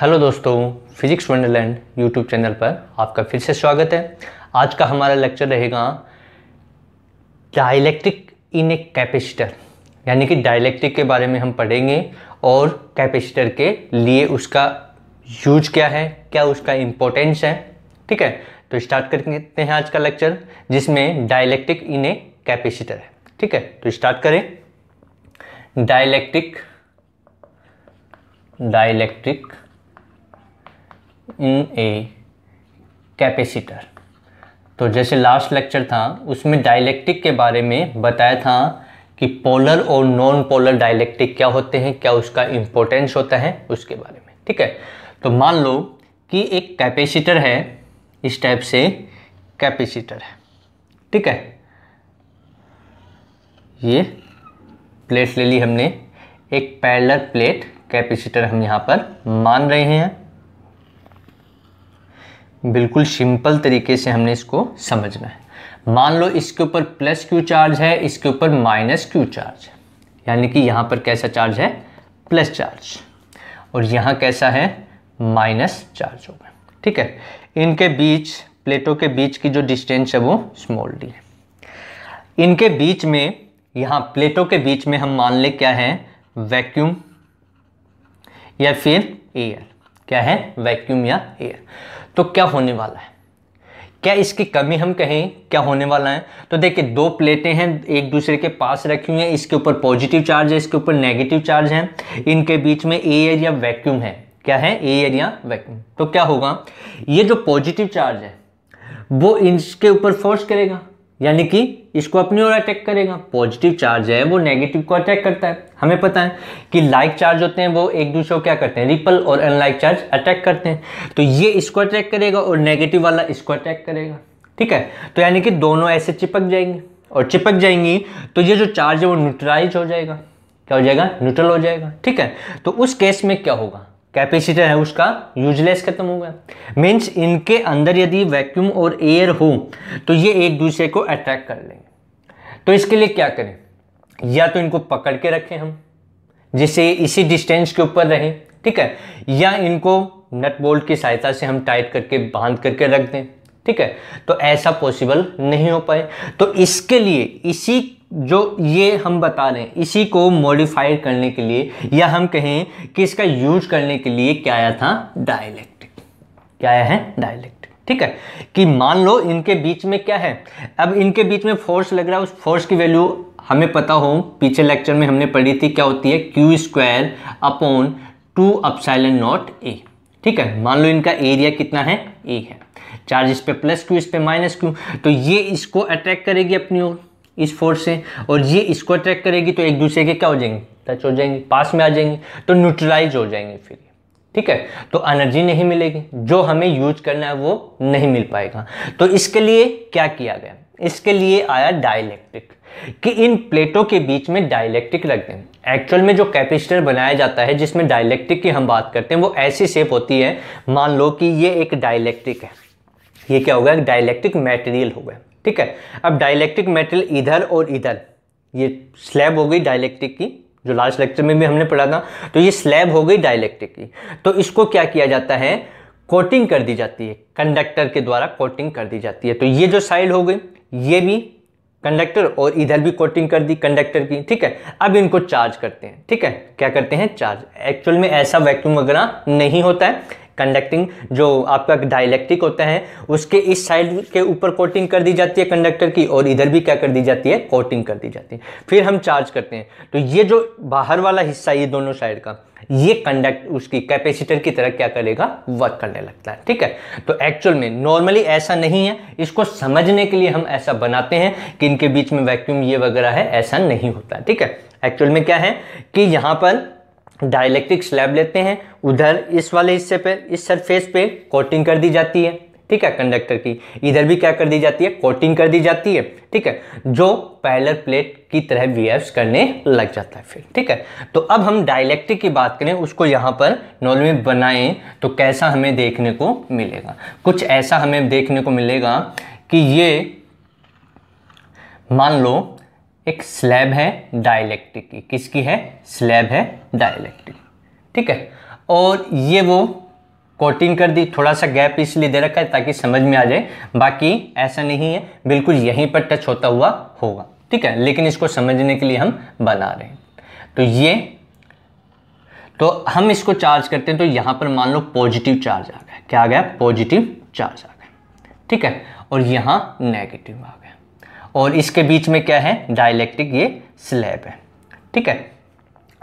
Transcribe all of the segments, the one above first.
hello दोस्तों physics Wonderland YouTube channel पर आपका फिर से स्वागत है आज का हमारा लेक्चर रहेगा डायलैक्ट्रिक इन ए कैपेसिटर यानी कि डायलैक्ट्रिक के बारे में हम पढ़ेंगे और कैपेसिटर के लिए उसका यूज क्या है क्या उसका इम्पोर्टेंस है ठीक है तो स्टार्ट करते हैं आज का लेक्चर जिसमें डायलैक्ट्रिक इन ए कैपेसिटर है ठीक है तो स्टार्ट करें dielectric dielectric in a capacitor तो जैसे लास्ट लेक्चर था उसमें डायलेक्टिक के बारे में बताया था कि पोलर और नॉन पोलर डायलेक्टिक क्या होते हैं क्या उसका इम्पोर्टेंस होता है उसके बारे में ठीक है तो मान लो कि एक कैपेसिटर है इस टाइप से कैपेसिटर है ठीक है ये प्लेट ले ली हमने एक पैरलर प्लेट कैपेसिटर हम यहाँ पर मान रहे हैं बिल्कुल सिंपल तरीके से हमने इसको समझना है मान लो इसके ऊपर प्लस क्यू चार्ज है इसके ऊपर माइनस क्यू चार्ज है यानी कि यहाँ पर कैसा चार्ज है प्लस चार्ज और यहाँ कैसा है माइनस चार्ज होगा ठीक है इनके बीच प्लेटों के बीच की जो डिस्टेंस है वो स्मॉल डी है इनके बीच में यहाँ प्लेटों के बीच में हम मान लें क्या है वैक्यूम या फिर एयर क्या है वैक्यूम या एयर तो क्या होने वाला है क्या इसकी कमी हम कहें क्या होने वाला है तो देखिए दो प्लेटें हैं एक दूसरे के पास रखी हुई हैं इसके ऊपर पॉजिटिव चार्ज है इसके ऊपर नेगेटिव चार्ज है इनके बीच में ए एरिया वैक्यूम है क्या है ए एरिया वैक्यूम तो क्या होगा ये जो पॉजिटिव चार्ज है वो इसके ऊपर फोर्स करेगा यानी कि इसको अपनी ओर अटैक करेगा पॉजिटिव चार्ज है वो नेगेटिव को अटैक करता है हमें पता है कि लाइक चार्ज होते हैं वो एक दूसरे को क्या करते हैं रिपल और अनलाइक चार्ज अटैक करते हैं तो ये इसको अटैक करेगा और नेगेटिव वाला इसको अटैक करेगा ठीक है तो यानी कि दोनों ऐसे चिपक जाएंगे और चिपक जाएंगी तो ये जो चार्ज है वो न्यूट्रलाइज हो जाएगा क्या हो जाएगा न्यूट्रल हो जाएगा ठीक है तो उस केस में क्या होगा कैपेसिटर है उसका यूजलेस खत्म हो गया मीन्स इनके अंदर यदि वैक्यूम और एयर हो तो ये एक दूसरे को अट्रैक्ट कर लेंगे तो इसके लिए क्या करें या तो इनको पकड़ के रखें हम जिससे इसी डिस्टेंस के ऊपर रहें ठीक है या इनको नट बोल्ट की सहायता से हम टाइट करके बांध करके रख दें ठीक है तो ऐसा पॉसिबल नहीं हो पाए तो इसके लिए इसी जो ये हम बता रहे हैं इसी को मॉडिफाइड करने के लिए या हम कहें कि इसका यूज करने के लिए क्या आया था डायलेक्ट क्या आया है डायलैक्टिक ठीक है कि मान लो इनके बीच में क्या है अब इनके बीच में फोर्स लग रहा है उस फोर्स की वैल्यू हमें पता हो पीछे लेक्चर में हमने पढ़ी थी क्या होती है Q square upon two epsilon naught A ठीक है मान लो इनका एरिया कितना है ए है चार्ज इस पे प्लस क्यू इस पे माइनस क्यू तो ये इसको अट्रैक्ट करेगी अपनी ओर इस फोर्स से और ये इसको अट्रैक्ट करेगी तो एक दूसरे के क्या हो जाएंगे टच हो जाएंगे पास में आ जाएंगे तो न्यूट्रलाइज हो जाएंगे फिर ठीक है तो एनर्जी नहीं मिलेगी जो हमें यूज करना है वो नहीं मिल पाएगा तो इसके लिए क्या किया गया इसके लिए आया डायलैक्ट्रिक कि इन प्लेटों के बीच में डायलैक्ट्रिक रख दें एक्चुअल में जो कैपेसिटर बनाया जाता है जिसमें डायलैक्ट्रिक की हम बात करते हैं वो ऐसी शेप होती है मान लो कि ये एक डायलैक्ट्रिक है ये क्या होगा एक डायलैक्ट्रिक हो गया ठीक है अब डायलैक्ट्रिक मेटल इधर और इधर ये स्लैब हो गई डायलैक्ट्रिक की जो लास्ट लेक्चर में भी हमने पढ़ा था तो ये स्लैब हो गई डायलैक्ट्रिक की तो इसको क्या किया जाता है कोटिंग कर दी जाती है कंडक्टर के द्वारा कोटिंग कर दी जाती है तो ये जो साइड हो गई ये भी कंडक्टर और इधर भी कोटिंग कर दी कंडक्टर की ठीक है अब इनको चार्ज करते हैं ठीक है क्या करते हैं चार्ज एक्चुअल में ऐसा वैक्यूम वगैरह नहीं होता है कंडक्टिंग जो आपका डायलैक्टिक होता है उसके इस साइड के ऊपर कोटिंग कर दी जाती है कंडक्टर की और इधर भी क्या कर दी जाती है कोटिंग कर दी जाती है फिर हम चार्ज करते हैं तो ये जो बाहर वाला हिस्सा ये दोनों साइड का ये कंडक्ट उसकी कैपेसिटर की तरह क्या करेगा वर्क करने लगता है ठीक है तो एक्चुअल में नॉर्मली ऐसा नहीं है इसको समझने के लिए हम ऐसा बनाते हैं कि इनके बीच में वैक्यूम ये वगैरह है ऐसा नहीं होता ठीक है एक्चुअल में क्या है कि यहां पर डायलैक्ट्रिक स्लैब लेते हैं उधर इस वाले हिस्से पे इस सरफेस पे कोटिंग कर दी जाती है ठीक है कंडक्टर की इधर भी क्या कर दी जाती है कोटिंग कर दी जाती है ठीक है जो पैलर प्लेट की तरह बिहेव्स करने लग जाता है फिर ठीक है तो अब हम डायलैक्ट्रिक की बात करें उसको यहाँ पर नॉल में बनाएं तो कैसा हमें देखने को मिलेगा कुछ ऐसा हमें देखने को मिलेगा कि ये मान लो एक स्लैब है डायलैक्टिक की किसकी है स्लैब है डायलैक्टिक ठीक है और ये वो कोटिंग कर दी थोड़ा सा गैप इसलिए दे रखा है ताकि समझ में आ जाए बाकी ऐसा नहीं है बिल्कुल यहीं पर टच होता हुआ होगा ठीक है लेकिन इसको समझने के लिए हम बना रहे हैं तो ये तो हम इसको चार्ज करते हैं तो यहाँ पर मान लो पॉजिटिव चार्ज आ गया क्या आ गया पॉजिटिव चार्ज आ गया ठीक है और यहाँ नेगेटिव आ गया और इसके बीच में क्या है डायलैक्टिक ये स्लैब है ठीक है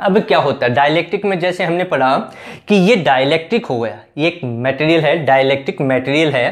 अब क्या होता है डायलैक्टिक में जैसे हमने पढ़ा कि ये डायलैक्टिक हो गया ये एक मटेरियल है डायलैक्टिक मटेरियल है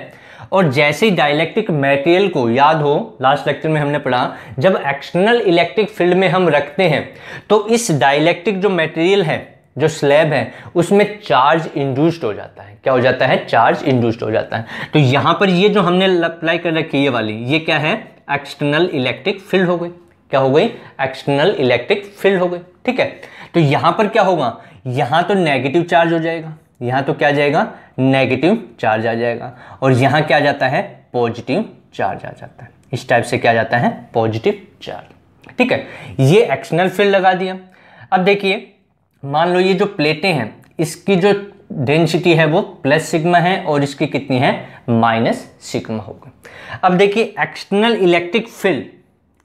और जैसे ही डायलैक्टिक मटेरियल को याद हो लास्ट लेक्चर में हमने पढ़ा जब एक्सटर्नल इलेक्ट्रिक फील्ड में हम रखते हैं तो इस डायलैक्टिक जो मटेरियल है जो स्लैब है उसमें चार्ज इंड्यूस्ड हो जाता है क्या हो जाता है चार्ज इंड्यूस्ड हो जाता है तो यहाँ पर ये जो हमने अप्लाई कर रखी है वाली ये क्या है एक्सटर्नल इलेक्ट्रिक फील्ड हो गई क्या हो गई एक्सटर्नल इलेक्ट्रिक फील्ड हो गई ठीक है तो यहां पर क्या होगा यहां तो नेगेटिव चार्ज हो जाएगा यहां तो क्या जाएगा नेगेटिव चार्ज आ जाएगा और यहां क्या जाता है पॉजिटिव चार्ज आ जाता है इस टाइप से क्या जाता है पॉजिटिव चार्ज ठीक है ये एक्सटर्नल फील्ड लगा दिया अब देखिए मान लो ये जो प्लेटें हैं इसकी जो डेंसिटी है वो प्लस सिग्मा है और इसकी कितनी है माइनस सिग्मा होगा अब देखिए एक्सटर्नल इलेक्ट्रिक फील्ड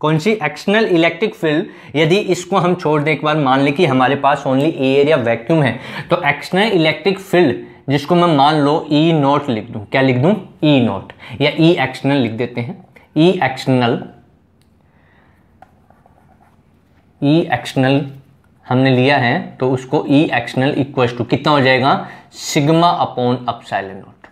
कौन सी एक्सटर्नल इलेक्ट्रिक फील्ड यदि इसको हम छोड़ दें एक बार मान लें कि हमारे पास ओनली ए एरिया वैक्यूम है तो एक्सटर्नल इलेक्ट्रिक फील्ड जिसको मैं मान लो ई e नॉट लिख दूं क्या लिख दूं ई e नॉट या ई e एक्सटर्नल लिख देते हैं ई एक्सटर्नल ई एक्सटर्नल हमने लिया है तो उसको ई एक्शनल इक्वल टू कितना हो जाएगा सिग्मा अपॉन अपसाइल नोट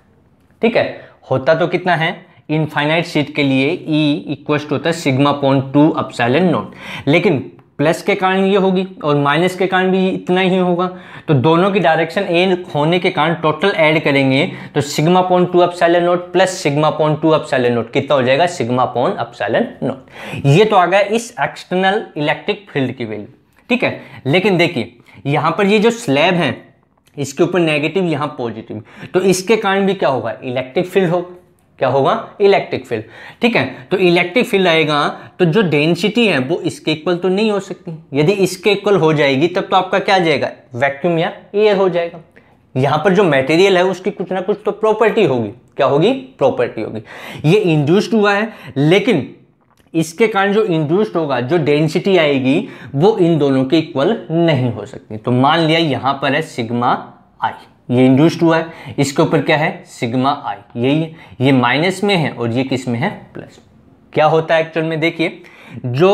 ठीक है होता तो कितना है इनफाइनाइट सीट के लिए ई इक्वल टू होता है sigma upon two epsilon naught लेकिन प्लस के कारण ये होगी और माइनस के कारण भी इतना ही होगा तो दोनों की डायरेक्शन ए होने के कारण टोटल ऐड करेंगे तो sigma upon two epsilon naught plus sigma upon two epsilon naught कितना हो जाएगा sigma upon epsilon naught ये तो आ गया इस एक्सटर्नल इलेक्ट्रिक फील्ड की वैल्यू ठीक है लेकिन देखिए यहां पर ये जो स्लैब है इसके ऊपर नेगेटिव यहां पॉजिटिव तो इसके कारण भी क्या होगा इलेक्ट्रिक फील्ड हो क्या होगा इलेक्ट्रिक फील्ड ठीक है तो इलेक्ट्रिक फील्ड आएगा तो जो डेंसिटी है वो इसके इक्वल तो नहीं हो सकती यदि इसके इक्वल हो जाएगी तब तो आपका क्या जाएगा वैक्यूम या एयर हो जाएगा यहां पर जो मटेरियल है उसकी कुछ ना कुछ तो प्रॉपर्टी होगी क्या होगी प्रॉपर्टी होगी ये इंड्यूस्ड हुआ है लेकिन इसके कारण जो इंड्यूस्ड होगा जो डेंसिटी आएगी वो इन दोनों के इक्वल नहीं हो सकती तो मान लिया यहां पर है सिग्मा आई ये इंड्यूस्ड हुआ है इसके ऊपर क्या है सिग्मा आई यही है ये माइनस में है और ये किस में है प्लस क्या होता है एक्चुअल में देखिए जो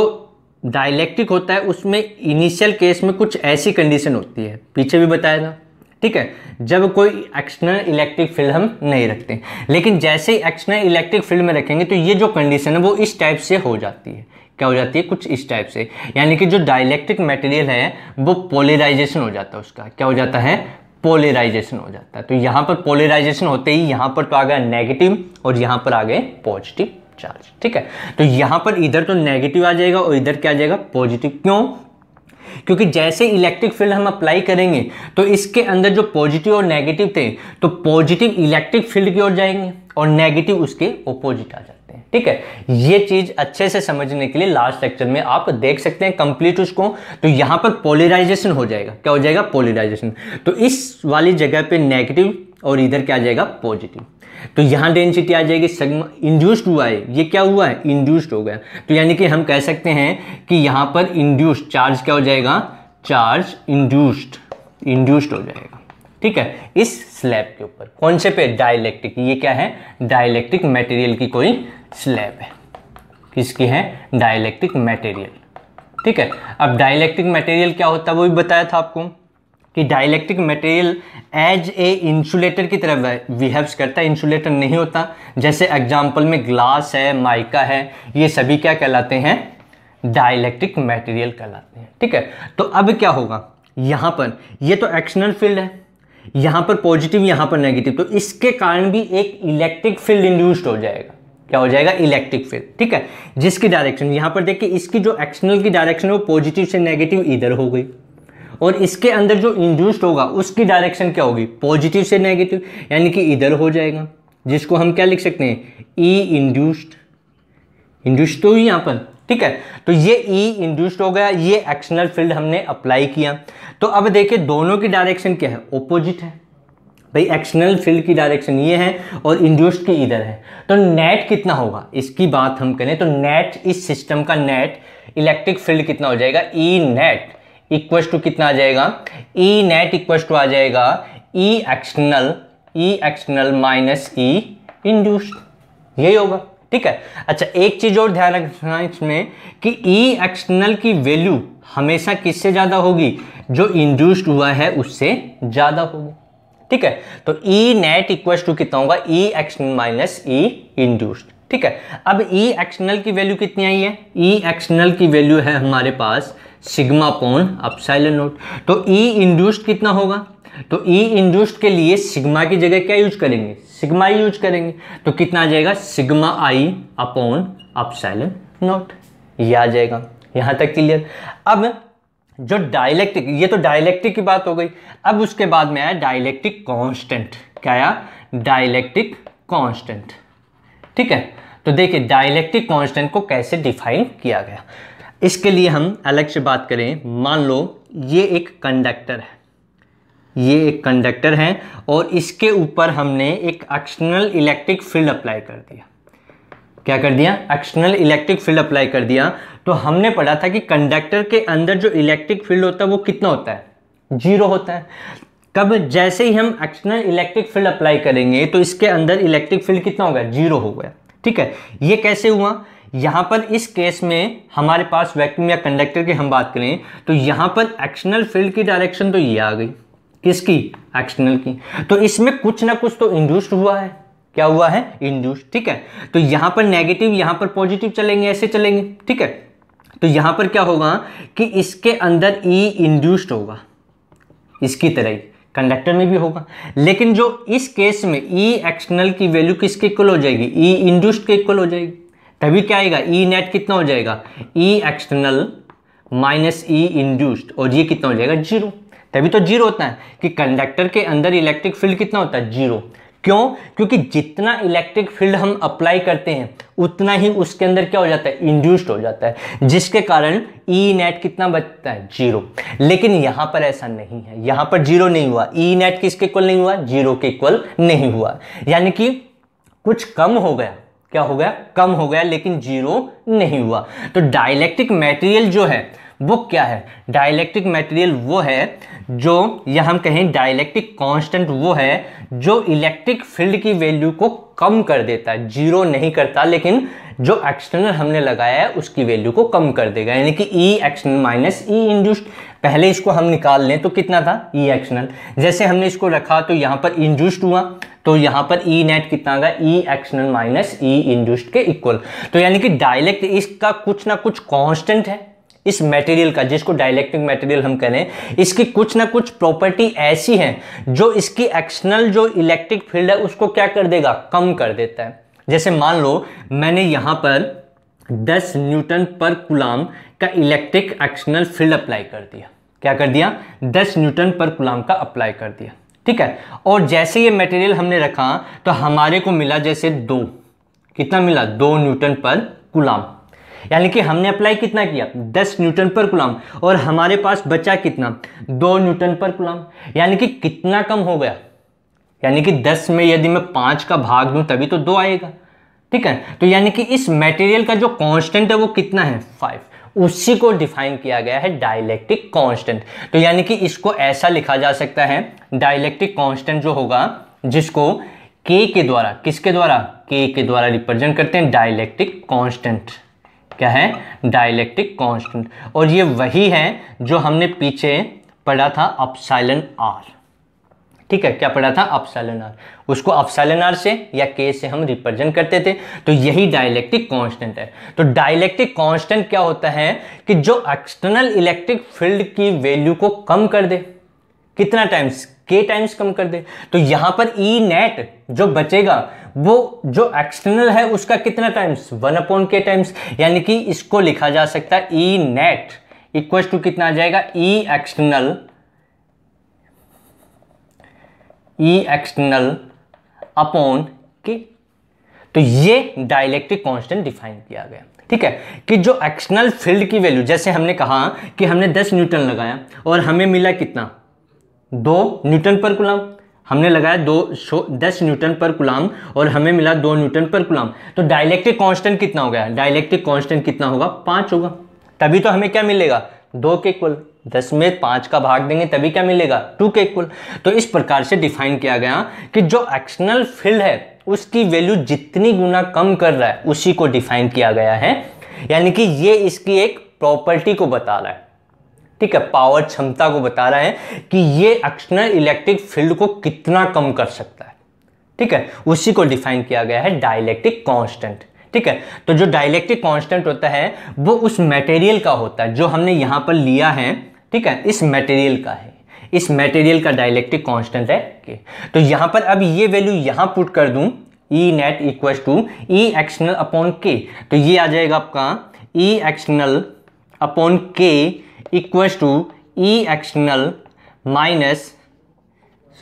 डायलैक्टिक होता है उसमें इनिशियल केस में कुछ ऐसी कंडीशन होती है पीछे भी बताया था ठीक है जब कोई एक्सटर्नल इलेक्ट्रिक फील्ड हम नहीं रखते लेकिन जैसे ही एक्सटर्नल इलेक्ट्रिक फील्ड में रखेंगे तो ये जो कंडीशन है वो इस टाइप से हो जाती है क्या हो जाती है कुछ इस टाइप से यानी कि जो डायलैक्ट्रिक मटेरियल है वो पोलराइजेशन हो जाता है उसका क्या हो जाता है पोलराइजेशन हो जाता है तो यहाँ पर पोलराइजेशन होते ही यहाँ पर तो आ गया नेगेटिव और यहाँ पर आ गए पॉजिटिव चार्ज ठीक है तो यहाँ पर इधर तो नेगेटिव आ जाएगा और इधर क्या आ जाएगा पॉजिटिव क्यों क्योंकि जैसे इलेक्ट्रिक फील्ड हम अप्लाई करेंगे तो इसके अंदर जो पॉजिटिव और नेगेटिव थे तो पॉजिटिव इलेक्ट्रिक फील्ड की ओर जाएंगे और नेगेटिव उसके ओपोजिट आ जाते हैं ठीक है ये चीज अच्छे से समझने के लिए लास्ट लेक्चर में आप देख सकते हैं कंप्लीट उसको तो यहां पर पोलराइजेशन हो जाएगा क्या हो जाएगा पोलराइजेशन तो इस वाली जगह पर नेगेटिव और इधर क्या आ जाएगा पॉजिटिव तो यहाँ डेंसिटी आ जाएगी सिग्मा इंड्यूस्ड हुआ है ये क्या हुआ है इंड्यूस्ड हो गया तो यानी कि हम कह सकते हैं कि यहाँ पर इंड्यूस्ड चार्ज क्या हो जाएगा चार्ज इंड्यूस्ड इंड्यूस्ड हो जाएगा ठीक है इस स्लैब के ऊपर कौन से पे डायलैक्टिक ये क्या है डायलैक्टिक मटेरियल की कोई स्लैब है किसकी है डायलैक्टिक मटेरियल ठीक है अब डायलैक्टिक मटेरियल क्या होता है वो भी बताया था आपको कि dielectric material as a insulator की तरह बिहेव्स करता है इंसुलेटर नहीं होता जैसे एग्जाम्पल में ग्लास है माइका है ये सभी क्या कहलाते हैं डायलैक्ट्रिक मटेरियल कहलाते हैं ठीक है तो अब क्या होगा यहाँ पर ये तो एक्शनल फील्ड है यहाँ पर पॉजिटिव यहाँ पर नेगेटिव तो इसके कारण भी एक इलेक्ट्रिक फील्ड इंड्यूस्ड हो जाएगा क्या हो जाएगा इलेक्ट्रिक फील्ड ठीक है जिसकी डायरेक्शन यहाँ पर देखिए इसकी जो एक्शनल की डायरेक्शन है वो पॉजिटिव से नेगेटिव इधर हो गई और इसके अंदर जो इंड्यूस्ड होगा उसकी डायरेक्शन क्या होगी पॉजिटिव से नेगेटिव यानी कि इधर हो जाएगा जिसको हम क्या लिख सकते हैं ई इंड्यूस्ड इंड्यूस्ड तो यहाँ पर ठीक है तो ये ई e इंड्यूस्ड हो गया ये एक्शनल फील्ड हमने अप्लाई किया तो अब देखिए दोनों की डायरेक्शन क्या है ओपोजिट है भाई एक्शनल फील्ड की डायरेक्शन ये है और इंड्यूस्ड की इधर है तो नेट कितना होगा इसकी बात हम करें तो नेट इस सिस्टम का नेट इलेक्ट्रिक फील्ड कितना हो जाएगा E e net equals to कितना आ जाएगा ई नेट इक्व टू आ जाएगा E external E external minus E induced यही होगा ठीक है अच्छा एक चीज़ और ध्यान रखना इसमें कि ई e एक्सटर्नल की वैल्यू हमेशा किससे ज़्यादा होगी जो इंड्यूस्ड हुआ है उससे ज़्यादा होगी ठीक है तो ई नेट इक्व टू कितना होगा E external minus E induced ठीक है अब ई e एक्सटर्नल की वैल्यू कितनी आई है ई e एक्सटर्नल की वैल्यू है हमारे पास सिग्मा पोन अपसाइलन नोट तो ई e इंड्यूस्ड कितना होगा तो ई e इंड्यूस्ड के लिए सिग्मा की जगह क्या यूज करेंगे सिग्मा ही यूज करेंगे तो कितना आ जाएगा sigma I upon epsilon naught ये आ जाएगा यहां तक क्लियर अब जो डायलेक्टिक ये तो डायलेक्टिक की बात हो गई अब उसके बाद में आया डायलेक्टिक कॉन्स्टेंट क्या आया डायलैक्टिक कॉन्स्टेंट ठीक है तो देखिए डायलेक्टिक कॉन्स्टेंट को कैसे डिफाइन किया गया इसके लिए हम अलग से बात करें मान लो ये एक कंडक्टर है ये एक कंडक्टर है और इसके ऊपर हमने एक एक्सटर्नल इलेक्ट्रिक फील्ड अप्लाई कर दिया क्या कर दिया एक्सटर्नल इलेक्ट्रिक फील्ड अप्लाई कर दिया तो हमने पढ़ा था कि कंडक्टर के अंदर जो इलेक्ट्रिक फील्ड होता है वो कितना होता है जीरो होता है तब जैसे ही हम एक्सटर्नल इलेक्ट्रिक फील्ड अप्लाई करेंगे तो इसके अंदर इलेक्ट्रिक फील्ड कितना होगा जीरो हो गया ठीक है ये कैसे हुआ यहाँ पर इस केस में हमारे पास वैक्यूम या कंडक्टर की हम बात करें तो यहाँ पर एक्शनल फील्ड की डायरेक्शन तो ये आ गई किसकी एक्शनल की तो इसमें कुछ ना कुछ तो इंड्यूस्ड हुआ है क्या हुआ है इंड्यूस्ड ठीक है तो यहाँ पर नेगेटिव यहाँ पर पॉजिटिव चलेंगे ऐसे चलेंगे ठीक है तो यहाँ पर क्या होगा कि इसके अंदर ई e इंड्यूस्ड होगा इसकी तरह ही कंडक्टर में भी होगा लेकिन जो इस केस में ई e एक्शनल की वैल्यू किसके इक्वल हो जाएगी ई e इंड्यूस्ड के इक्वल हो जाएगी तभी क्या आएगा ई e नेट कितना हो जाएगा E external minus E induced और ये कितना हो जाएगा जीरो तभी तो जीरो होता है कि कंडक्टर के अंदर इलेक्ट्रिक फील्ड कितना होता है जीरो क्यों क्योंकि जितना इलेक्ट्रिक फील्ड हम अप्लाई करते हैं उतना ही उसके अंदर क्या हो जाता है इंड्यूस्ड हो जाता है जिसके कारण ई e नेट कितना बचता है जीरो लेकिन यहां पर ऐसा नहीं है यहां पर जीरो नहीं हुआ ई e नेट किसके इक्वल नहीं हुआ जीरो के इक्वल नहीं हुआ यानी कि कुछ कम हो गया क्या हो गया कम हो गया लेकिन जीरो नहीं हुआ तो डायलैक्टिक मेटेरियल जो है वो क्या है डायलैक्टिक मेटेरियल वो है जो या हम कहें डायलेक्टिक कांस्टेंट वो है जो इलेक्ट्रिक फील्ड की वैल्यू को कम कर देता है जीरो नहीं करता लेकिन जो एक्सटर्नल हमने लगाया है उसकी वैल्यू को कम कर देगा यानी कि E external minus E induced पहले इसको हम निकाल लें तो कितना था ई e एक्सटर्नल जैसे हमने इसको रखा तो यहाँ पर इंड्यूस्ड हुआ तो यहाँ पर ई e नेट कितना होगा E external minus E induced के इक्वल तो यानी कि डायलेक्ट इसका कुछ ना कुछ कॉन्स्टेंट है इस मटेरियल का जिसको डायलैक्ट्रिक मटेरियल हम कह रहे हैं इसकी कुछ ना कुछ प्रॉपर्टी ऐसी हैं जो इसकी एक्सटर्नल जो इलेक्ट्रिक फील्ड है उसको क्या कर देगा कम कर देता है जैसे मान लो मैंने यहाँ पर 10 न्यूटन पर कुलाम का इलेक्ट्रिक एक्सटर्नल फील्ड अप्लाई कर दिया क्या कर दिया 10 न्यूटन पर कुलाम का अप्लाई कर दिया ठीक है और जैसे ये मटेरियल हमने रखा तो हमारे को मिला जैसे दो कितना मिला दो न्यूटन पर कुलाम यानी कि हमने अप्लाई कितना किया 10 न्यूटन पर कुलम और हमारे पास बचा कितना दो न्यूटन पर कुलम यानी कि कितना कम हो गया यानी कि 10 में यदि मैं पाँच का भाग दूँ तभी तो दो आएगा ठीक है तो यानी कि इस मटेरियल का जो कॉन्स्टेंट है वो कितना है फाइव उसी को डिफाइन किया गया है डायलेक्टिक कांस्टेंट तो यानी कि इसको ऐसा लिखा जा सकता है डायलैक्टिक कांस्टेंट जो होगा जिसको के के द्वारा किसके द्वारा के के द्वारा रिप्रेजेंट करते हैं डायलैक्टिक कांस्टेंट क्या है डायलेक्टिक कांस्टेंट और ये वही है जो हमने पीछे पढ़ा था अपसाइलन आर ठीक है क्या पढ़ा था अपसाइलन आर उसको अपसाइलन आर से या के से हम रिप्रेजेंट करते थे तो यही डायलेक्टिक कांस्टेंट है तो डायलेक्टिक कांस्टेंट क्या होता है कि जो एक्सटर्नल इलेक्ट्रिक फील्ड की वैल्यू को कम कर दे कितना टाइम्स के टाइम्स कम कर दे तो यहां पर ई e नेट जो बचेगा वो जो एक्सटर्नल है उसका कितना times one upon K times यानी कि इसको लिखा जा सकता है ई नेट इक्व टू कितना आ जाएगा E external E external upon K तो ये डायलेक्ट्रिक कांस्टेंट डिफाइन किया गया ठीक है कि जो एक्सटर्नल फील्ड की वैल्यू जैसे हमने कहा कि हमने 10 न्यूटन लगाया और हमें मिला कितना दो न्यूटन पर कुलम हमने लगाया दो दस न्यूटन पर गुलाम और हमें मिला दो न्यूटन पर गुलाम तो डायलैक्ट्रिक कांस्टेंट कितना हो गया डायलैक्ट्रिक कांस्टेंट कितना होगा पाँच होगा तभी तो हमें क्या मिलेगा दो के कुल दस में पाँच का भाग देंगे तभी क्या मिलेगा टू के कुल तो इस प्रकार से डिफाइन किया गया कि जो एक्सटर्नल फील्ड है उसकी वैल्यू जितनी गुना कम कर रहा है उसी को डिफाइन किया गया है यानी कि ये इसकी एक प्रॉपर्टी को बता रहा है ठीक है पावर क्षमता को बता रहा है कि ये एक्सटर्नल इलेक्ट्रिक फील्ड को कितना कम कर सकता है ठीक है उसी को डिफाइन किया गया है डायलैक्ट्रिक कांस्टेंट ठीक है तो जो डायलैक्ट्रिक कांस्टेंट होता है वो उस मटेरियल का होता है जो हमने यहां पर लिया है ठीक है इस मटेरियल का है इस मटेरियल का डायलैक्ट्रिक कॉन्स्टेंट है के तो यहां पर अब ये वैल्यू यहां पुट कर दू ई नेट इक्व to E external upon K तो ये आ जाएगा आपका E external upon K equals to E external minus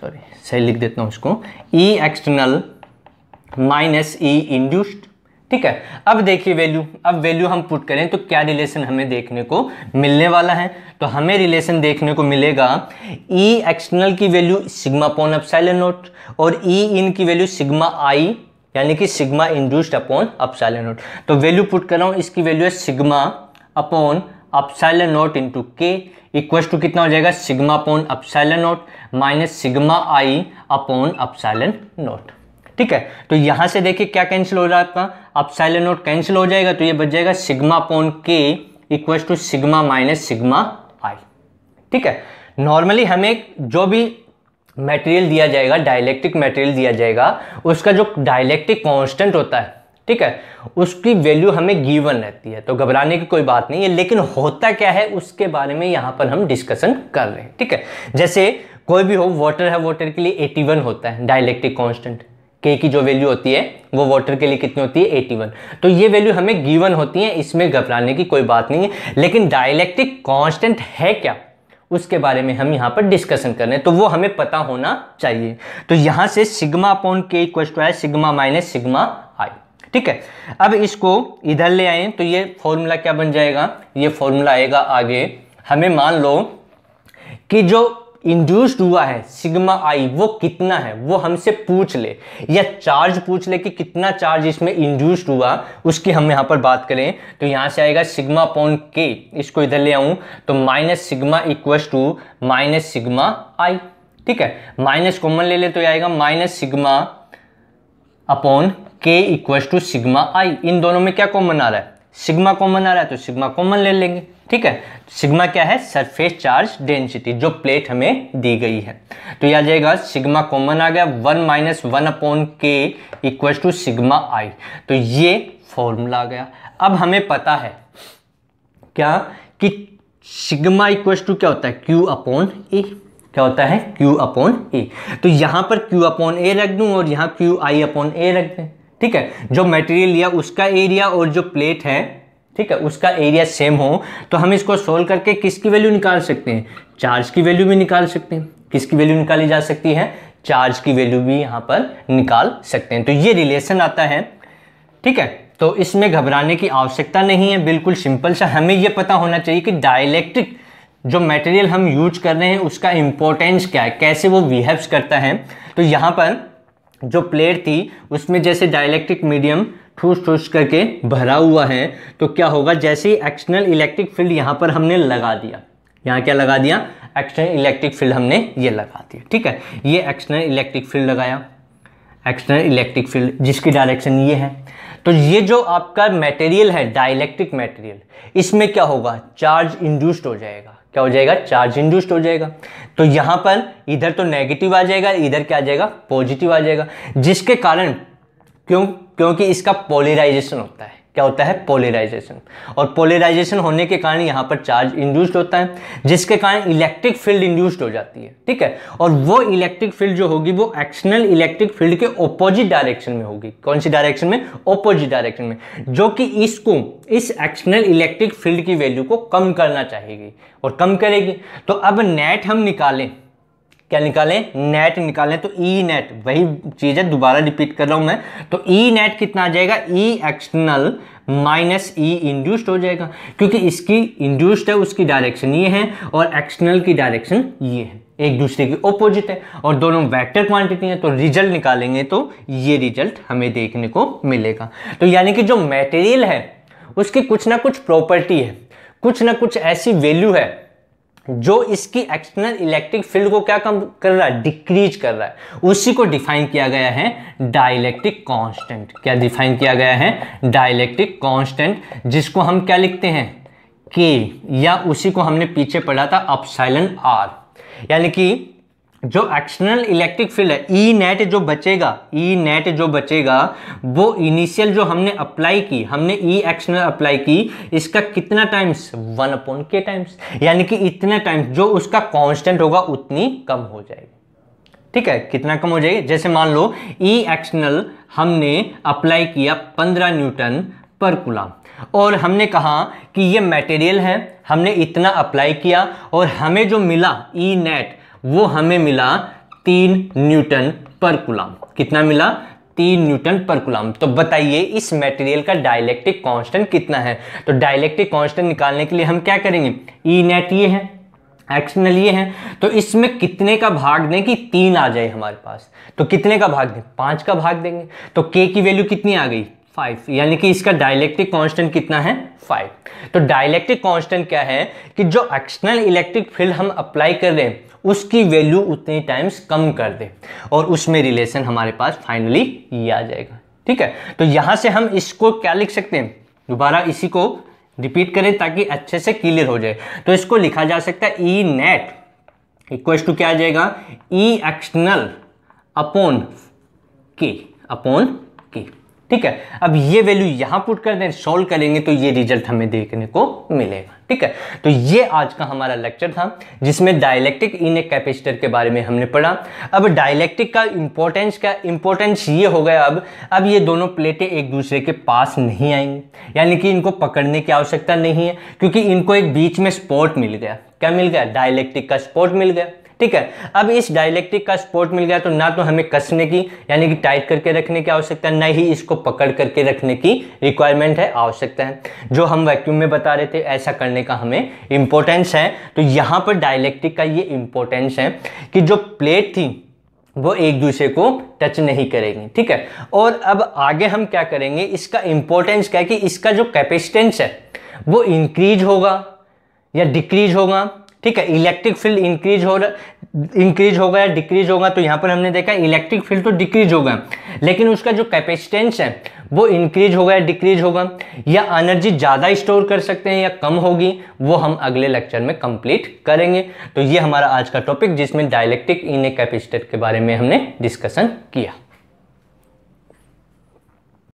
sorry सही लिख देता हूं इसको E external minus E induced ठीक है अब देखिए वैल्यू अब वैल्यू हम पुट करें तो क्या रिलेशन हमें देखने को मिलने वाला है तो हमें रिलेशन देखने को मिलेगा ई e एक्सटर्नल की value sigma upon epsilon naught और ई e इन की वैल्यू सिग्मा आई यानी कि sigma induced upon epsilon naught तो वैल्यू पुट कर रहा हूं इसकी वैल्यू है sigma upon epsilon naught into K equals to कितना हो जाएगा sigma upon epsilon naught minus sigma I upon epsilon naught ठीक है तो यहां से देखिए क्या कैंसिल हो रहा है आपका अपसाइलन नोट कैंसिल हो जाएगा तो ये बच जाएगा sigma upon K equals to sigma minus sigma I ठीक है नॉर्मली हमें जो भी मटेरियल दिया जाएगा डायलेक्टिक मटेरियल दिया जाएगा उसका जो डायलेक्टिक कांस्टेंट होता है ठीक है उसकी वैल्यू हमें गिवन रहती है तो घबराने की कोई बात नहीं है लेकिन होता क्या है उसके बारे में यहाँ पर हम डिस्कशन कर रहे हैं ठीक है जैसे कोई भी हो वाटर है वाटर के लिए 81 होता है डायलेक्टिक कांस्टेंट के की जो वैल्यू होती है वो वाटर के लिए कितनी होती है 81 तो ये वैल्यू हमें गिवन होती है इसमें घबराने की कोई बात नहीं है लेकिन डायलेक्टिक कॉन्स्टेंट है क्या उसके बारे में हम यहाँ पर डिस्कशन कर रहे हैं तो वो हमें पता होना चाहिए तो यहाँ से sigma upon K equal to है सिग्मा माइनस सिग्मा आई ठीक है अब इसको इधर ले आए तो ये फॉर्मूला क्या बन जाएगा ये फॉर्मूला आएगा आगे हमें मान लो कि जो इंड्यूस्ड हुआ है सिग्मा आई वो कितना है वो हमसे पूछ ले या चार्ज पूछ ले कि कितना चार्ज इसमें इंड्यूस्ड हुआ उसकी हम यहाँ पर बात करें तो यहाँ से आएगा सिग्मा पॉन के इसको इधर ले आऊँ तो minus sigma equals to minus sigma I ठीक है माइनस कॉमन ले ले तो आएगा minus sigma upon K equal to sigma I इन दोनों में क्या कॉमन आ रहा है सिग्मा कॉमन आ रहा है तो सिग्मा कॉमन ले लेंगे ठीक है सिग्मा क्या है सरफेस चार्ज डेंसिटी जो प्लेट हमें दी गई है तो यह आ जाएगा सिग्मा कॉमन आ गया one minus one upon K equal to sigma I तो ये फॉर्मूला आ गया अब हमें पता है क्या कि सिग्मा इक्वल टू क्या होता है क्यू अपॉन ए क्या होता है क्यू अपॉन ए तो यहां पर क्यू अपॉन ए रख दूं और यहाँ क्यू आई अपॉन ए रख दें ठीक है जो मटेरियल लिया उसका एरिया और जो प्लेट है ठीक है उसका एरिया सेम हो तो हम इसको सोल्व करके किसकी वैल्यू निकाल सकते हैं चार्ज की वैल्यू भी निकाल सकते हैं किसकी वैल्यू निकाली जा सकती है चार्ज की वैल्यू भी यहाँ पर निकाल सकते हैं तो ये रिलेशन आता है ठीक है तो इसमें घबराने की आवश्यकता नहीं है बिल्कुल सिंपल सा हमें ये पता होना चाहिए कि डायलैक्ट्रिक जो मटेरियल हम यूज कर रहे हैं उसका इम्पोर्टेंस क्या है कैसे वो बिहेव करता है तो यहाँ पर जो प्लेट थी उसमें जैसे डायलैक्ट्रिक मीडियम ठूस ठूस करके भरा हुआ है तो क्या होगा जैसे ही एक्सटर्नल इलेक्ट्रिक फील्ड यहाँ पर हमने लगा दिया यहाँ क्या लगा दिया एक्सटर्नल इलेक्ट्रिक फील्ड हमने ये लगा दिया ठीक है ये एक्सटर्नल इलेक्ट्रिक फील्ड लगाया एक्सटर्नल इलेक्ट्रिक फील्ड जिसकी डायरेक्शन ये है तो ये जो आपका मटेरियल है डायलैक्ट्रिक मटेरियल इसमें क्या होगा चार्ज इंड्यूस्ड हो जाएगा क्या हो जाएगा चार्ज इंड्यूस्ड हो जाएगा तो यहां पर इधर तो नेगेटिव आ जाएगा इधर क्या आ जाएगा पॉजिटिव आ जाएगा जिसके कारण क्यों क्योंकि इसका पोलराइजेशन होता है क्या होता है पोलराइजेशन और पोलराइजेशन होने के कारण यहाँ पर चार्ज इंड्यूस्ड होता है जिसके कारण इलेक्ट्रिक फील्ड इंड्यूस्ड हो जाती है ठीक है और वो इलेक्ट्रिक फील्ड जो होगी वो एक्शनल इलेक्ट्रिक फील्ड के ओपोजिट डायरेक्शन में होगी कौन सी डायरेक्शन में ओपोजिट डायरेक्शन में जो कि इसको इस एक्शनल इलेक्ट्रिक फील्ड की वैल्यू को कम करना चाहेगी और कम करेगी तो अब नेट हम निकालें क्या निकालें नेट निकालें तो ई e नेट वही चीज़ है दोबारा रिपीट कर रहा हूं मैं तो ई e नेट कितना आ जाएगा E external minus E induced हो जाएगा क्योंकि इसकी इंड्यूस्ड है उसकी डायरेक्शन ये है और एक्सटर्नल की डायरेक्शन ये है एक दूसरे की ओपोजिट है और दोनों वेक्टर क्वांटिटी है तो रिजल्ट निकालेंगे तो ये रिजल्ट हमें देखने को मिलेगा तो यानी कि जो मेटेरियल है उसकी कुछ ना कुछ प्रॉपर्टी है कुछ ना कुछ ऐसी वैल्यू है जो इसकी एक्सटर्नल इलेक्ट्रिक फील्ड को क्या कम कर रहा है डिक्रीज कर रहा है उसी को डिफाइन किया गया है डायलैक्ट्रिक कांस्टेंट क्या डिफाइन किया गया है डायलैक्ट्रिक कांस्टेंट जिसको हम क्या लिखते हैं के या उसी को हमने पीछे पढ़ा था अपसाइलन आर यानी कि जो एक्सटर्नल इलेक्ट्रिक फील्ड है ई e नेट जो बचेगा ई e नेट जो बचेगा वो इनिशियल जो हमने अप्लाई की हमने ई एक्सटर्नल अप्लाई की इसका कितना times one upon K times यानी कि इतना टाइम्स जो उसका कांस्टेंट होगा उतनी कम हो जाएगी ठीक है कितना कम हो जाएगी जैसे मान लो ई e एक्सटर्नल हमने अप्लाई किया पंद्रह न्यूटन पर कुलाम और हमने कहा कि ये मटेरियल है हमने इतना अप्लाई किया और हमें जो मिला ई नेट वो हमें मिला तीन न्यूटन पर कुलाम कितना मिला तीन न्यूटन पर कुलाम तो बताइए इस मटेरियल का डायलेक्ट्रिक कांस्टेंट कितना है तो डायलेक्ट्रिक कांस्टेंट निकालने के लिए हम क्या करेंगे ई e नेट ये है एक्सनल ये है तो इसमें कितने का भाग दें कि तीन आ जाए हमारे पास तो कितने का भाग दें पांच का भाग देंगे तो के की वैल्यू कितनी आ गई फाइव यानी कि इसका डायलैक्ट्रिक कांस्टेंट कितना है फाइव तो डायलैक्ट्रिक कांस्टेंट क्या है कि जो एक्सटर्नल इलेक्ट्रिक फील्ड हम अप्लाई कर रहे हैं उसकी वैल्यू उतने टाइम्स कम कर दें और उसमें रिलेशन हमारे पास फाइनली ये आ जाएगा ठीक है तो यहां से हम इसको क्या लिख सकते हैं दोबारा इसी को रिपीट करें ताकि अच्छे से क्लियर हो जाए तो इसको लिखा जा सकता है ई नेट इक्व टू क्या आ जाएगा E external upon K upon K ठीक है अब ये वैल्यू यहां पुट कर दें सोल्व करेंगे तो ये रिजल्ट हमें देखने को मिलेगा ठीक है तो ये आज का हमारा लेक्चर था जिसमें डायलेक्टिक इन ए कैपेसिटर के बारे में हमने पढ़ा अब डायलेक्टिक का इंपॉर्टेंस का इंपॉर्टेंस ये हो गया अब अब ये दोनों प्लेटें एक दूसरे के पास नहीं आएंगी यानी कि इनको पकड़ने की आवश्यकता नहीं है क्योंकि इनको एक बीच में स्पॉट मिल गया क्या मिल गया डायलेक्टिक का स्पॉट मिल गया ठीक है अब इस डायलेक्टिक का सपोर्ट मिल गया तो ना तो हमें कसने की यानी कि टाइट करके रखने की आवश्यकता है ना ही इसको पकड़ करके रखने की रिक्वायरमेंट है आवश्यकता है जो हम वैक्यूम में बता रहे थे ऐसा करने का हमें इंपॉर्टेंस है तो यहां पर डायलेक्टिक का ये इम्पोर्टेंस है कि जो प्लेट थी वो एक दूसरे को टच नहीं करेंगी ठीक है और अब आगे हम क्या करेंगे इसका इंपॉर्टेंस क्या है कि इसका जो कैपेसिटेंस है वो इंक्रीज होगा या डिक्रीज होगा ठीक है इलेक्ट्रिक फील्ड इंक्रीज हो रहा इंक्रीज होगा या डिक्रीज होगा तो यहाँ पर हमने देखा इलेक्ट्रिक फील्ड तो डिक्रीज होगा लेकिन उसका जो कैपेसिटेंस है वो इंक्रीज होगा या डिक्रीज होगा या एनर्जी ज़्यादा स्टोर कर सकते हैं या कम होगी वो हम अगले लेक्चर में कंप्लीट करेंगे तो ये हमारा आज का टॉपिक जिसमें डायलेक्ट्रिक इन ए कैपेसिटर के बारे में हमने डिस्कशन किया